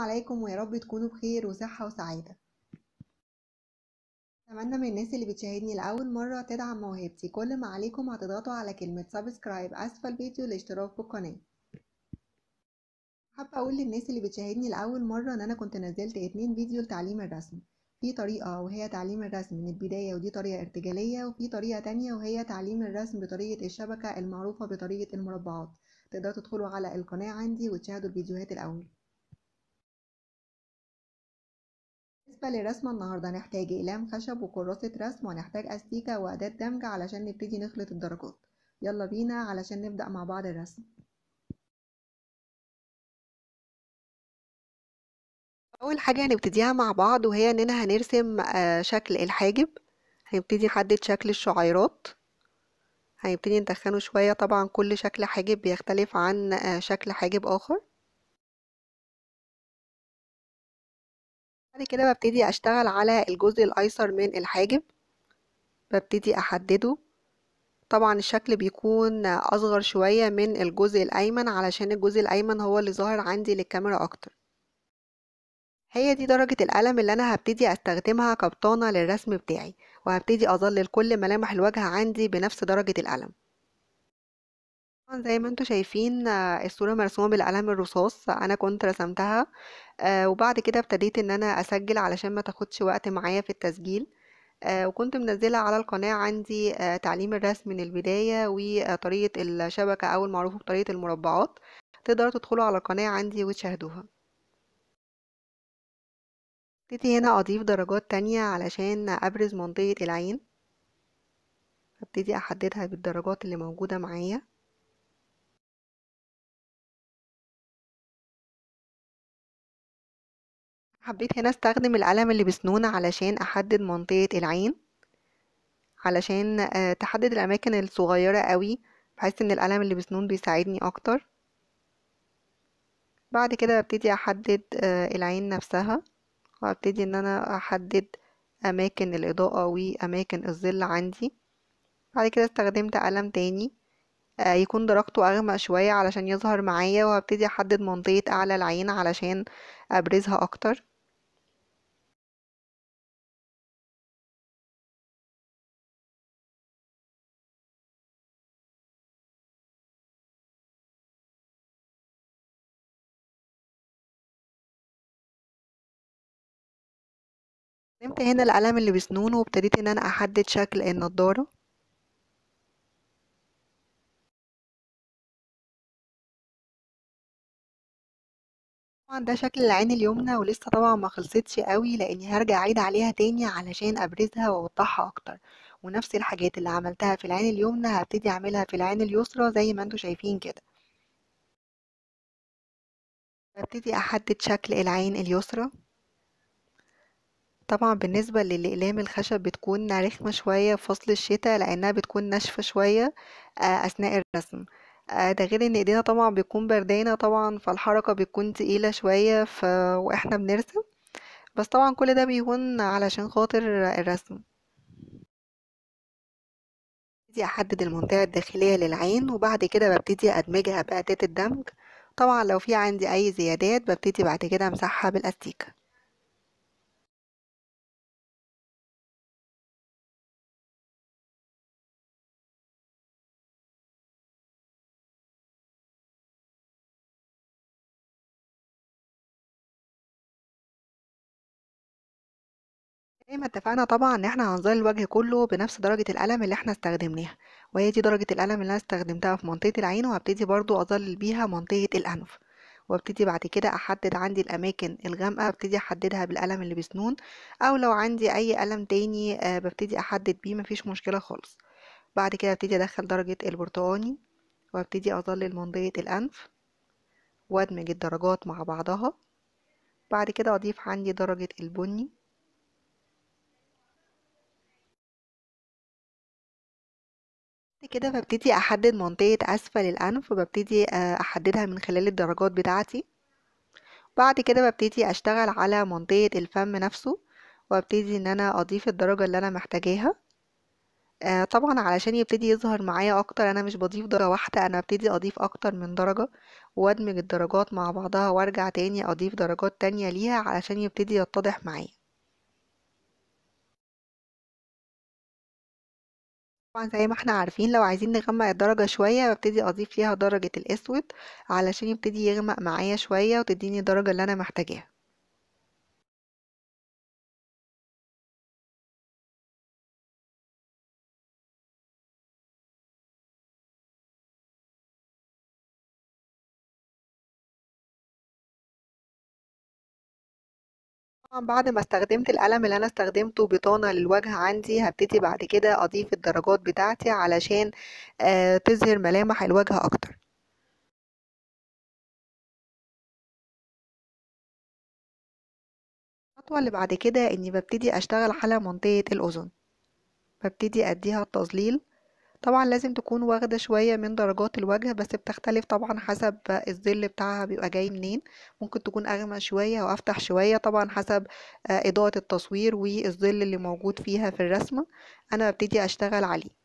عليكم ويا رب تكونوا بخير وصحة وسعادة أتمنى من الناس اللي بتشاهدني لأول مرة تدعم موهبتي كل ما عليكم هتضغطوا على كلمة سبسكرايب أسفل الفيديو الاشتراك في القناة حابة أقول للناس اللي بتشاهدني لأول مرة إن أنا كنت نزلت اتنين فيديو لتعليم الرسم في طريقة وهي تعليم الرسم من البداية ودي طريقة ارتجالية وفي طريقة تانية وهي تعليم الرسم بطريقة الشبكة المعروفة بطريقة المربعات تقدروا تدخلوا على القناة عندي وتشاهدوا الفيديوهات الأول بالنسبة للرسمة النهاردة هنحتاج أقلام خشب وكراسة رسم وهنحتاج أستيكة وأداة دمج علشان نبتدي نخلط الدرجات يلا بينا علشان نبدأ مع بعض الرسم أول حاجة هنبتديها مع بعض وهي إننا هنرسم آه، شكل الحاجب هنبتدي نحدد شكل الشعيرات هنبتدي ندخنه شوية طبعا كل شكل حاجب بيختلف عن آه، شكل حاجب آخر بعد كده ببتدي اشتغل على الجزء الايسر من الحاجب ببتدي احدده طبعا الشكل بيكون اصغر شوية من الجزء الايمن علشان الجزء الايمن هو اللي ظاهر عندي للكاميرا اكتر هي دي درجة القلم اللي أنا هبتدي أستخدمها كبطانة للرسم بتاعي وهبتدي أظلل كل ملامح الوجه عندي بنفس درجة القلم زي ما أنتم شايفين آه، الصورة مرسومة بالقلم الرصاص، أنا كنت رسمتها، آه، وبعد كده ابتديت إن أنا أسجل علشان ما تاخدش وقت معايا في التسجيل، آه، وكنت منزلة على القناة عندي تعليم الرسم من البداية وطريقة الشبكة أو المعروفة بطريقة المربعات، تقدروا تدخلوا على القناة عندي وتشاهدوها. هابتدي هنا أضيف درجات تانية علشان أبرز منطقة العين. ابتدي أحددها بالدرجات اللي موجودة معايا. حبيت هنا استخدم القلم اللي بسنونة علشان احدد منطقة العين علشان آه، تحدد الاماكن الصغيرة قوي بحس ان القلم اللي بسنون بيساعدني اكتر بعد كده ببتدي احدد آه، العين نفسها وابتدي ان انا احدد اماكن الاضاءة واماكن الظل عندي بعد كده استخدمت قلم تاني آه، يكون درجته اغمق شوية علشان يظهر معايا وهبتدي احدد منطقة اعلى العين علشان ابرزها اكتر استخدمت هنا القلم اللي بسنونه وابتديت ان انا احدد شكل النضارة طبعا ده شكل العين اليمنى ولسه طبعا ما خلصتش قوي لاني هرجع اعيد عليها تاني علشان ابرزها واوضحها اكتر ونفس الحاجات اللي عملتها في العين اليمنى هبتدي اعملها في العين اليسرى زي ما انتوا شايفين كده هبتدي احدد شكل العين اليسرى طبعا بالنسبة للأقلام الخشب بتكون رخمة شوية في فصل الشتاء لأنها بتكون ناشفة شوية آه، أثناء الرسم آه، ده غير ان ايدينا طبعا بيكون بردانة طبعا فالحركة بتكون تقيلة شوية ف... واحنا بنرسم بس طبعا كل ده بيكون علشان خاطر الرسم ببتدي احدد المنطقة الداخلية للعين وبعد كده ببتدي ادمجها بأداة الدمج طبعا لو في عندي اي زيادات ببتدي بعد كده امسحها بالاستيكه زي ما اتفقنا طبعا ان احنا هنظل الوجه كله بنفس درجة القلم اللي احنا استخدمناها وهي دي درجة القلم اللي انا استخدمتها في منطقة العين وهبتدي برضو اظلل بيها منطقة الانف وابتدي بعد كده احدد عندي الاماكن الغامقة ابتدي احددها بالقلم اللي بسنون او لو عندي اي قلم تاني آه، ببتدي احدد بيه مفيش مشكلة خالص بعد كده ابتدي ادخل درجة البرتقاني وابتدي اظلل منطقة الانف وادمج الدرجات مع بعضها بعد كده اضيف عندي درجة البني كده ببتدي احدد منطقة اسفل الانف وببتدي آه، احددها من خلال الدرجات بتاعتي بعد كده ببتدي اشتغل على منطقة الفم نفسه وابتدي ان انا اضيف الدرجة اللي انا محتاجاها آه، طبعا علشان يبتدي يظهر معايا اكتر انا مش بضيف درجة واحدة انا ابتدي اضيف اكتر من درجة وادمج الدرجات مع بعضها وارجع تاني اضيف درجات تانية ليها علشان يبتدي يتضح معايا طبعًا زي ما إحنا عارفين لو عايزين نغمق الدرجة شوية، ببتدي أضيف ليها درجة الأسود علشان يبتدي يغمق معايا شوية وتديني الدرجة اللي أنا محتاجاها. طبعا بعد ما استخدمت القلم اللي انا استخدمته بطانة للوجه عندي هبتدي بعد كده اضيف الدرجات بتاعتي علشان آه، تظهر ملامح الوجه اكتر الخطوة اللي بعد كده اني ببتدي اشتغل على منطقة الاذن ببتدي اديها التظليل طبعا لازم تكون واخدة شوية من درجات الوجه بس بتختلف طبعا حسب الظل بتاعها بيبقى جاي منين ممكن تكون أغمى شوية أو أفتح شوية طبعا حسب آه، إضاءة التصوير والظل اللي موجود فيها في الرسمة أنا ببتدي أشتغل عليه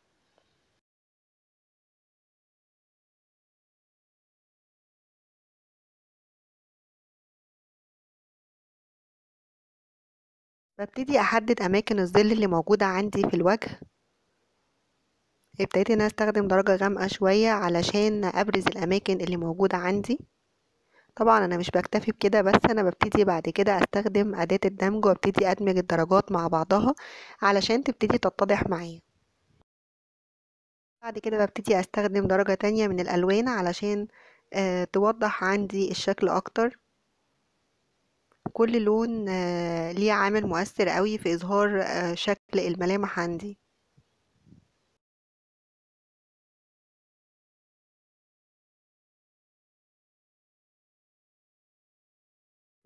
ببتدي أحدد أماكن الظل اللي موجودة عندي في الوجه ابتديت ان انا استخدم درجة غامقة شوية علشان ابرز الاماكن اللي موجودة عندي طبعا انا مش بكتفي بكده بس انا ببتدي بعد كده استخدم اداة الدمج وابتدي ادمج الدرجات مع بعضها علشان تبتدي تتضح معايا بعد كده ببتدي استخدم درجة تانية من الالوان علشان آه، توضح عندي الشكل اكتر كل لون آه، ليه عامل مؤثر قوي في اظهار آه، شكل الملامح عندي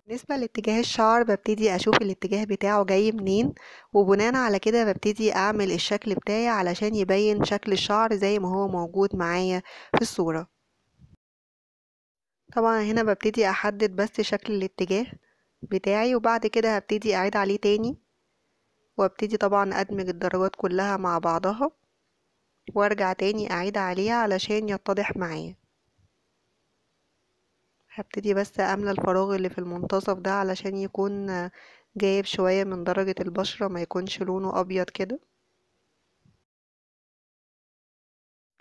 بالنسبة لاتجاه الشعر ببتدي اشوف الاتجاه بتاعه جاي منين وبناء على كده ببتدي اعمل الشكل بتاعي علشان يبين شكل الشعر زي ما هو موجود معايا في الصورة طبعا هنا ببتدي احدد بس شكل الاتجاه بتاعي وبعد كده هبتدي اعيد عليه تاني وابتدي طبعا ادمج الدرجات كلها مع بعضها وارجع تاني اعيد عليها علشان يتضح معايا هبتدي بس املى الفراغ اللي في المنتصف ده علشان يكون جايب شوية من درجة البشرة ما يكونش لونه ابيض كده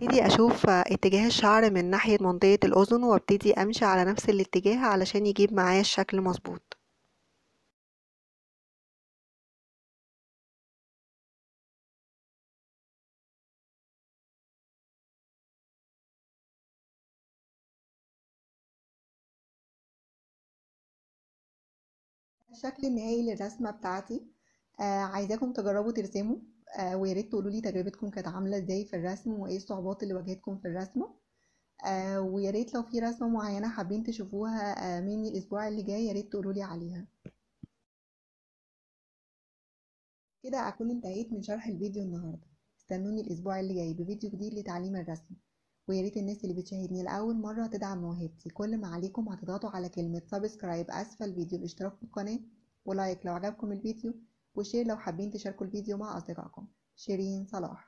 ابتدي اشوف اتجاه الشعر من ناحية منطقة الاذن وابتدي امشي على نفس الاتجاه علشان يجيب معايا الشكل مظبوط الشكل النهائي للرسمة بتاعتي آه عايزاكم تجربوا ترسموا آه وياريت تقولولي تجربتكم كانت عاملة ازاي في الرسم وايه الصعوبات اللي واجهتكم في الرسمة آه وياريت لو في رسمة معينة حابين تشوفوها آه مني الأسبوع اللي جاي ياريت تقولولي عليها كده أكون انتهيت من شرح الفيديو النهاردة استنوني الأسبوع اللي جاي بفيديو جديد لتعليم الرسم ويا ريت الناس اللي بتشاهدني لاول مره تدعم موهبتي كل ما عليكم هتضغطوا على كلمه سبسكرايب اسفل الفيديو الاشتراك في القناه ولايك لو عجبكم الفيديو وشير لو حابين تشاركوا الفيديو مع اصدقائكم شيرين صلاح